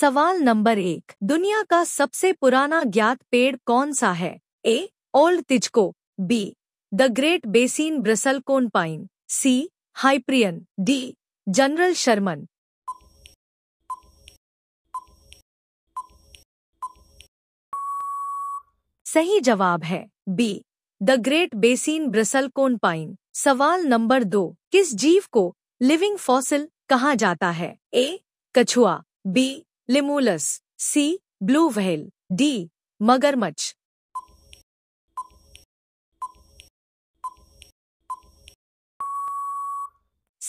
सवाल नंबर एक दुनिया का सबसे पुराना ज्ञात पेड़ कौन सा है A Old Tjikko B the Great Basin bristlecone pine C Hyperion D General Sherman सही जवाब है B the Great Basin bristlecone pine सवाल नंबर दो किस जीव को लिविंग फॉसिल कहा जाता है ए कछुआ B limulus C blue whale D मगरमच्छ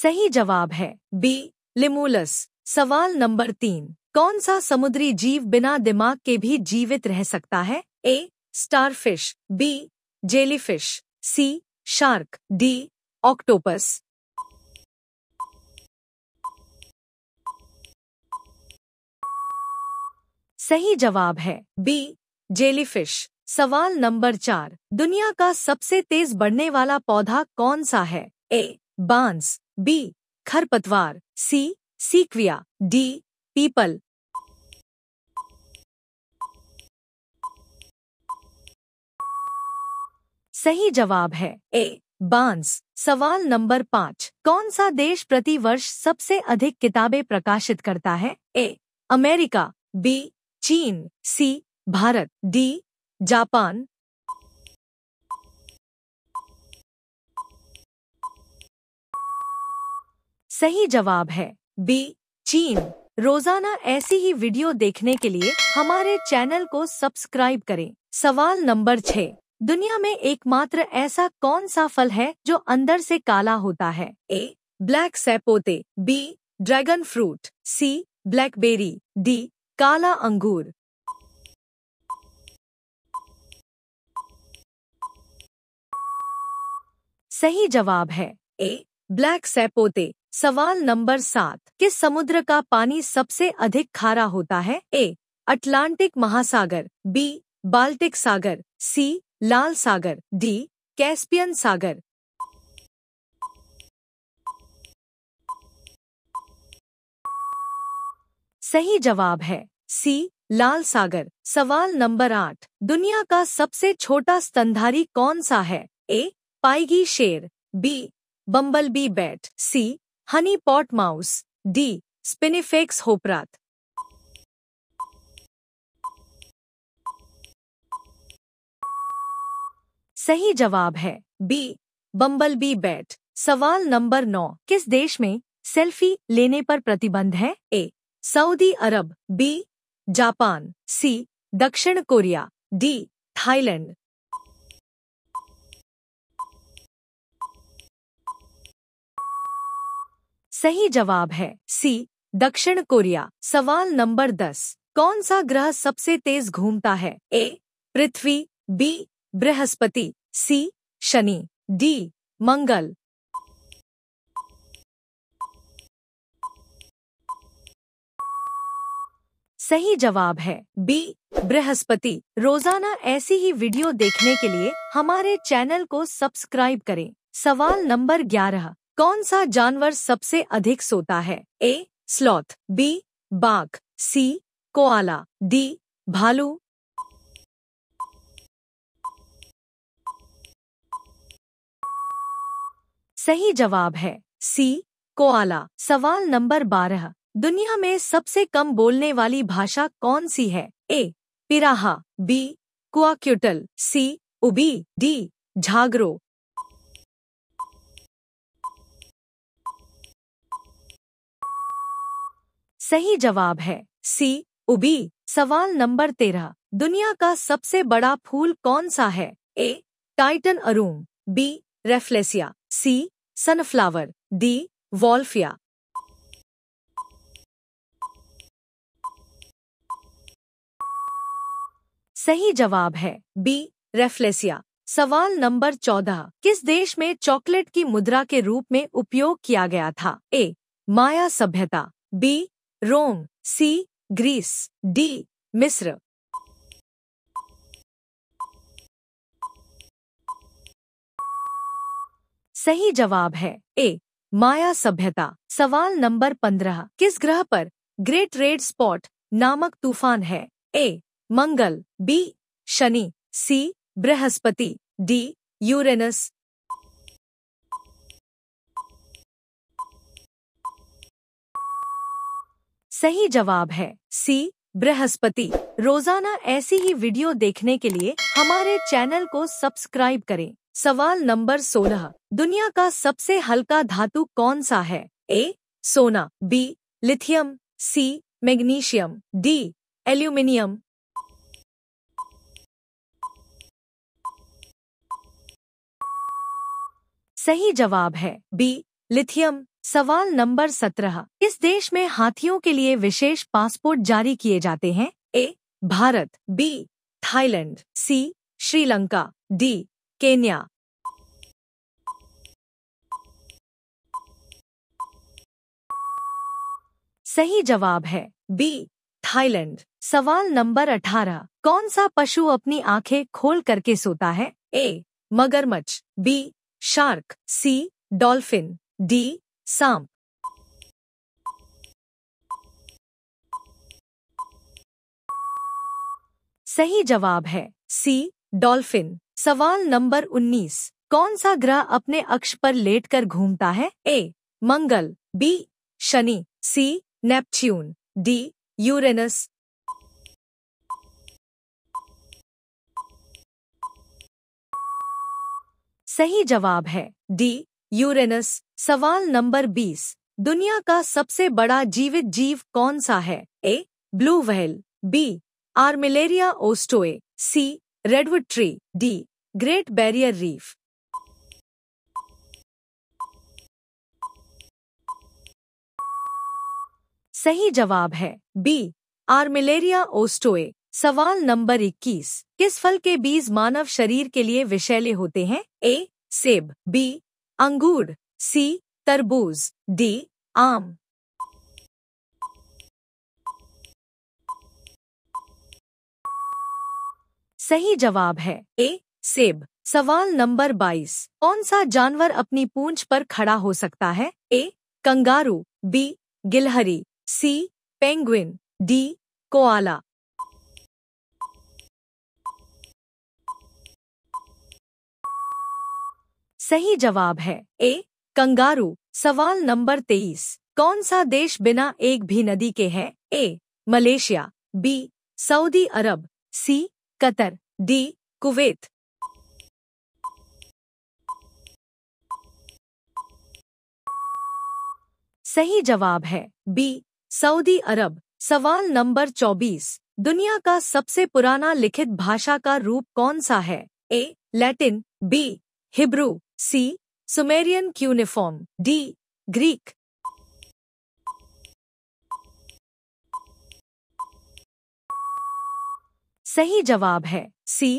सही जवाब है बी लिमूलस सवाल नंबर तीन कौन सा समुद्री जीव बिना दिमाग के भी जीवित रह सकता है A starfish B jellyfish C shark D octopus सही जवाब है बी जेलीफिश सवाल नंबर चार दुनिया का सबसे तेज बढ़ने वाला पौधा कौन सा है ए बांस बी खरपतवार सी सीक्विया डी पीपल सही जवाब है ए बांस सवाल नंबर पाँच कौन सा देश प्रति वर्ष सबसे अधिक किताबें प्रकाशित करता है ए अमेरिका बी चीन सी भारत डी जापान सही जवाब है बी चीन रोजाना ऐसी ही वीडियो देखने के लिए हमारे चैनल को सब्सक्राइब करें सवाल नंबर छः दुनिया में एकमात्र ऐसा कौन सा फल है जो अंदर से काला होता है A black sapote B dragon fruit C blackberry D काला अंगूर सही जवाब है ए ब्लैक सैपोते सवाल नंबर सात किस समुद्र का पानी सबसे अधिक खारा होता है ए अटलांटिक महासागर बी बाल्टिक सागर सी लाल सागर डी कैस्पियन सागर सही जवाब है सी लाल सागर सवाल नंबर आठ दुनिया का सबसे छोटा स्तनधारी कौन सा है A pygmy shrew B bumblebee bat C honey pot mouse D spinifex होपरात सही जवाब है बी बम्बल बी बैट सवाल नंबर नौ किस देश में सेल्फी लेने पर प्रतिबंध है A Saudi Arab B Japan C दक्षिण कोरिया डी थाईलैंड सही जवाब है सी दक्षिण कोरिया सवाल नंबर दस कौन सा ग्रह सबसे तेज घूमता है ए पृथ्वी बी बृहस्पति सी शनि डी मंगल सही जवाब है बी बृहस्पति रोजाना ऐसी ही वीडियो देखने के लिए हमारे चैनल को सब्सक्राइब करें सवाल नंबर ग्यारह कौन सा जानवर सबसे अधिक सोता है ए स्लॉथ बी बाघ सी कोआला डी भालू सही जवाब है सी कोआला सवाल नंबर बारह दुनिया में सबसे कम बोलने वाली भाषा कौन सी है ए पिराहा बी कुआक्यूटल सी उबी डी झागरो सही जवाब है सी उबी सवाल नंबर तेरह दुनिया का सबसे बड़ा फूल कौन सा है A titan arum B rafflesia C sunflower D wolffia सही जवाब है बी रेफ्लेसिया सवाल नंबर चौदह किस देश में चॉकलेट की मुद्रा के रूप में उपयोग किया गया था ए माया सभ्यता B Rome C Greece D मिस्र सही जवाब है ए माया सभ्यता सवाल नंबर पंद्रह किस ग्रह पर ग्रेट रेड स्पॉट नामक तूफान है ए मंगल बी शनि सी बृहस्पति डी यूरेनस सही जवाब है सी बृहस्पति रोजाना ऐसी ही वीडियो देखने के लिए हमारे चैनल को सब्सक्राइब करें सवाल नंबर 16 दुनिया का सबसे हल्का धातु कौन सा है ए सोना B lithium C magnesium D aluminium सही जवाब है बी लिथियम सवाल नंबर सत्रह इस देश में हाथियों के लिए विशेष पासपोर्ट जारी किए जाते हैं A Bharat B Thailand C Sri Lanka D Kenya सही जवाब है बी थाईलैंड सवाल नंबर अठारह कौन सा पशु अपनी आंखें खोल करके सोता है ए मगरमच्छ B shark C dolphin D सांप सही जवाब है सी डॉल्फिन सवाल नंबर 19 कौन सा ग्रह अपने अक्ष पर लेटकर घूमता है ए मंगल बी शनि सी नेपच्यून डी यूरेनस सही जवाब है डी यूरेनस सवाल नंबर बीस दुनिया का सबसे बड़ा जीवित जीव कौन सा है A blue whale B armillaria ostoyae C redwood tree D great barrier reef सही जवाब है बी आर्मिलेरिया ओस्टोए सवाल नंबर 21 किस फल के बीज मानव शरीर के लिए विषैले होते हैं ए सेब बी अंगूर सी तरबूज डी आम सही जवाब है ए सेब सवाल नंबर 22 कौन सा जानवर अपनी पूंछ पर खड़ा हो सकता है ए कंगारू बी गिलहरी सी पेंगुइन डी कोआला सही जवाब है ए कंगारू सवाल नंबर तेईस कौन सा देश बिना एक भी नदी के है A Malaysia B Saudi Arab C Qatar D Kuwait सही जवाब है बी सऊदी अरब सवाल नंबर 24 दुनिया का सबसे पुराना लिखित भाषा का रूप कौन सा है A Latin B Hebrew C Sumerian cuneiform D Greek सही जवाब है सी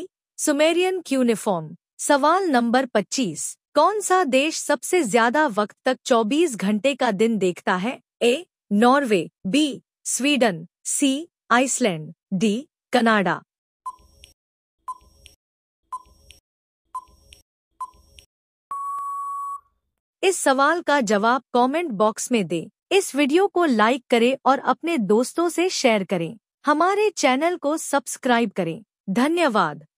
सुमेरियन क्यूनिफॉर्म सवाल नंबर 25 कौन सा देश सबसे ज्यादा वक्त तक 24 घंटे का दिन देखता है A Norway B Sweden C Iceland D Canada इस सवाल का जवाब कमेंट बॉक्स में दें। इस वीडियो को लाइक करें और अपने दोस्तों से शेयर करें हमारे चैनल को सब्सक्राइब करें धन्यवाद